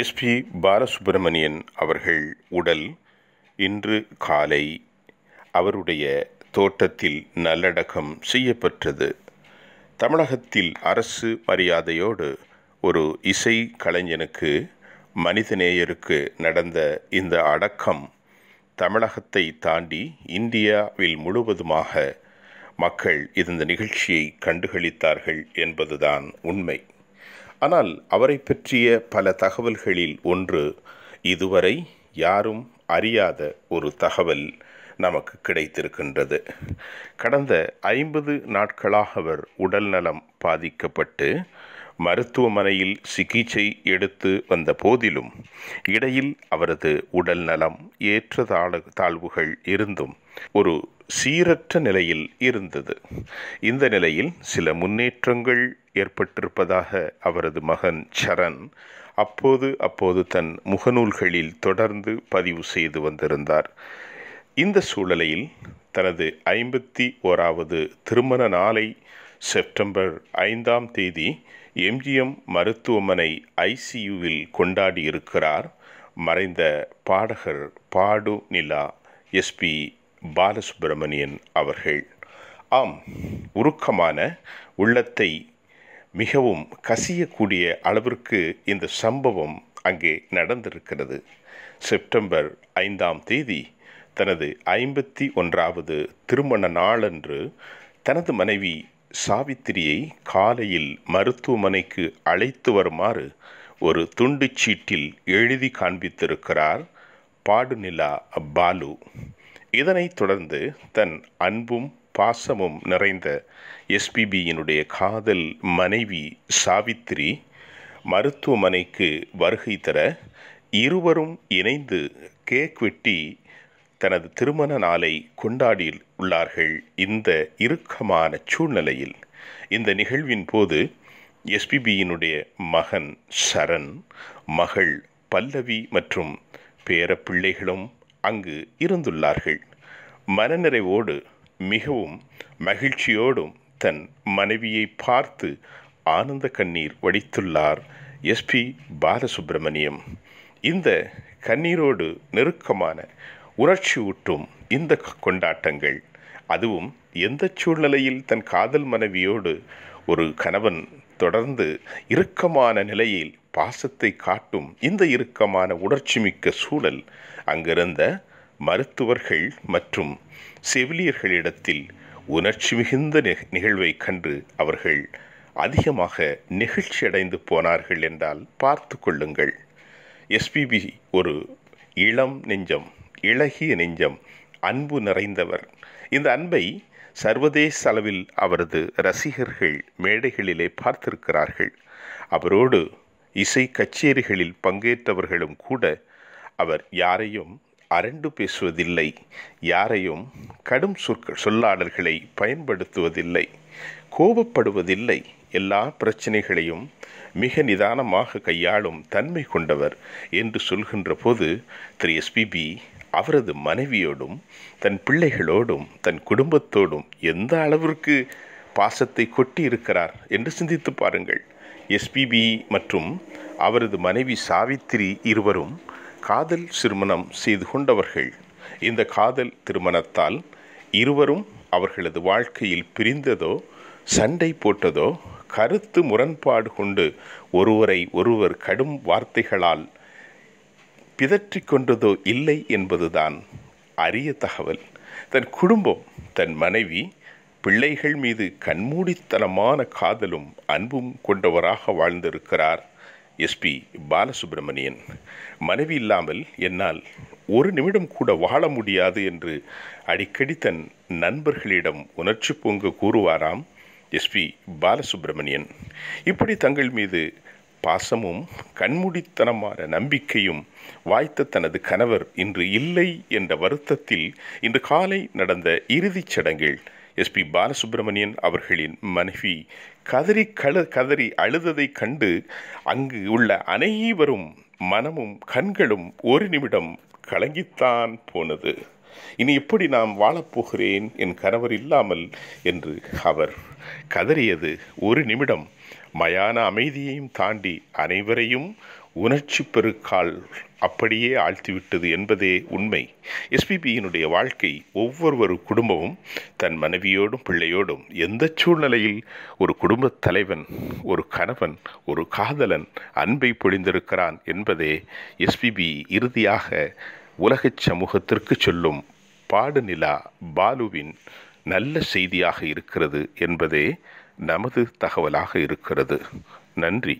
SP Balasubramanian அவர்கள் உடல் இன்று காலை அவருடைய தோட்டத்தில் நல்லடக்கம் செய்யப்பட்டது தமிழகத்தில் அரசு மரியாதையோடு ஒரு இசை கலைஞனுக்கு மனிதநேயருக்கு நடந்த இந்த அடக்கம் தமிழகத்தை தாண்டி இந்தியாவில் முழுவதுமாக மக்கள் இந்த நிகழ்ச்சியை கண்டுகளித்தார்கள் என்பதுதான் உண்மை ஆனால் அவரை பற்றிய பல தகவல்களில் ஒன்று இதுவரை யாரும் அறியாத ஒரு தகவல் நமக்கு கிடைத்திருக்கின்றது கடந்த ஐம்பது நாட்களாக அவர் உடல்நலம் பாதிக்கப்பட்டு மருத்துவமனையில் சிகிச்சை எடுத்து வந்த போதிலும் இடையில் அவரது உடல் நலம் ஏற்ற தாழ தாழ்வுகள் இருந்தும் ஒரு சீரற்ற நிலையில் இருந்தது இந்த நிலையில் சில முன்னேற்றங்கள் ஏற்பட்டிருப்பதாக அவரது மகன் சரண் அப்போது அப்போது தன் முகநூல்களில் தொடர்ந்து பதிவு செய்து வந்திருந்தார் இந்த சூழலையில் தனது ஐம்பத்தி ஓராவது திருமண நாளை செப்டம்பர் ஐந்தாம் தேதி எம்ஜிஎம் மருத்துவமனை ஐசியுவில் கொண்டாடியிருக்கிறார் மறைந்த பாடகர் பாடு நிலா எஸ்பி பாலசுப்பிரமணியன் அவர்கள் ஆம் உருக்கமான உள்ளத்தை மிகவும் கசியக்கூடிய அளவிற்கு இந்த சம்பவம் அங்கே நடந்திருக்கிறது செப்டம்பர் ஐந்தாம் தேதி தனது ஐம்பத்தி ஒன்றாவது திருமண நாளன்று தனது மனைவி சாவித்திரியை காலையில் மருத்துவமனைக்கு அழைத்து வருமாறு ஒரு துண்டு சீட்டில் எழுதி காண்பித்திருக்கிறார் பாடுநிலா பாலு இதனைத் தொடர்ந்து தன் அன்பும் பாசமும் நிறைந்த எஸ்பிபியினுடைய காதல் மனைவி சாவித்ரி மருத்துவமனைக்கு வருகை தர இருவரும் இணைந்து கேக் வெட்டி தனது திருமண நாளை கொண்டாடி உள்ளார்கள் இந்த இறுக்கமான சூழ்நிலையில் இந்த நிகழ்வின் போது எஸ்பிபியினுடைய மகன் சரண் மகள் பல்லவி மற்றும் பேரப்பிள்ளைகளும் அங்கு இருந்துள்ளார்கள் மனநிறைவோடு மிகவும் மகிழ்ச்சியோடும் தன் மனைவியை பார்த்து ஆனந்த கண்ணீர் வடித்துள்ளார் எஸ்பி பாலசுப்பிரமணியம் இந்த கண்ணீரோடு நெருக்கமான உணர்ச்சி ஊட்டும் இந்த கொண்டாட்டங்கள் அதுவும் எந்த சூழ்நிலையில் தன் காதல் மனைவியோடு ஒரு கணவன் தொடர்ந்து இறுக்கமான நிலையில் பாசத்தை காட்டும் இந்த இறுக்கமான மிக்க சூழல் அங்கிருந்த மருத்துவர்கள் மற்றும் செவிலியர்களிடத்தில் உணர்ச்சி மிகுந்த நிகழ்வை கண்டு அவர்கள் அதிகமாக நெகிழ்ச்சி அடைந்து போனார்கள் என்றால் பார்த்து கொள்ளுங்கள் எஸ்பிபி ஒரு இளம் நெஞ்சம் இளகிய நெஞ்சம் அன்பு நிறைந்தவர் இந்த அன்பை சர்வதேச அளவில் அவரது ரசிகர்கள் மேடைகளிலே பார்த்திருக்கிறார்கள் அவரோடு இசை கச்சேரிகளில் பங்கேற்றவர்களும் கூட அவர் யாரையும் அரண்டு பேசுவதில்லை யாரையும் கடும் சொற்க சொல்லாடல்களை பயன்படுத்துவதில்லை கோபப்படுவதில்லை எல்லா பிரச்சனைகளையும் மிக நிதானமாக கையாளும் தன்மை கொண்டவர் என்று சொல்கின்ற போது திரு எஸ்பிபி அவரது மனைவியோடும் தன் பிள்ளைகளோடும் தன் குடும்பத்தோடும் எந்த அளவிற்கு பாசத்தை கொட்டி இருக்கிறார் என்று சிந்தித்து பாருங்கள் எஸ்பிபி மற்றும் அவரது மனைவி சாவித்திரி இருவரும் காதல் திருமணம் செய்து கொண்டவர்கள் இந்த காதல் திருமணத்தால் இருவரும் அவர்களது வாழ்க்கையில் பிரிந்ததோ சண்டை போட்டதோ கருத்து முரண்பாடு கொண்டு ஒருவரை ஒருவர் கடும் வார்த்தைகளால் பிதற்றி கொண்டதோ இல்லை என்பதுதான் அரிய தகவல் தன் குடும்பம் தன் மனைவி பிள்ளைகள் மீது கண்மூடித்தனமான காதலும் அன்பும் கொண்டவராக வாழ்ந்திருக்கிறார் எஸ்பி பாலசுப்ரமணியன் மனைவி இல்லாமல் என்னால் ஒரு நிமிடம் கூட வாழ முடியாது என்று அடிக்கடி தன் நண்பர்களிடம் உணர்ச்சி பொங்க கூறுவாராம் எஸ்பி பாலசுப்ரமணியன் இப்படி தங்கள் மீது பாசமும் கண்மூடித்தனமான நம்பிக்கையும் வாய்த்த தனது கணவர் இன்று இல்லை என்ற வருத்தத்தில் இன்று காலை நடந்த இறுதிச் சடங்கில் எஸ்பி பாலசுப்ரமணியன் அவர்களின் மனைவி கதறி கல கதறி அழுததை கண்டு அங்கு உள்ள அனைவரும் மனமும் கண்களும் ஒரு நிமிடம் கலங்கித்தான் போனது இனி எப்படி நாம் வாழப்போகிறேன் என் கணவர் இல்லாமல் என்று அவர் கதறியது ஒரு நிமிடம் மயான அமைதியையும் தாண்டி அனைவரையும் உணர்ச்சி பெருக்கால் அப்படியே ஆழ்த்திவிட்டது என்பதே உண்மை எஸ்பிபியினுடைய வாழ்க்கை ஒவ்வொருவரு குடும்பமும் தன் மனைவியோடும் பிள்ளையோடும் எந்த சூழ்நிலையில் ஒரு குடும்பத் தலைவன் ஒரு கணவன் ஒரு காதலன் அன்பை பொழிந்திருக்கிறான் என்பதே எஸ்பிபி இறுதியாக உலகச் சமூகத்திற்கு சொல்லும் பாடுநிலா பாலுவின் நல்ல செய்தியாக இருக்கிறது என்பதே நமது தகவலாக இருக்கிறது நன்றி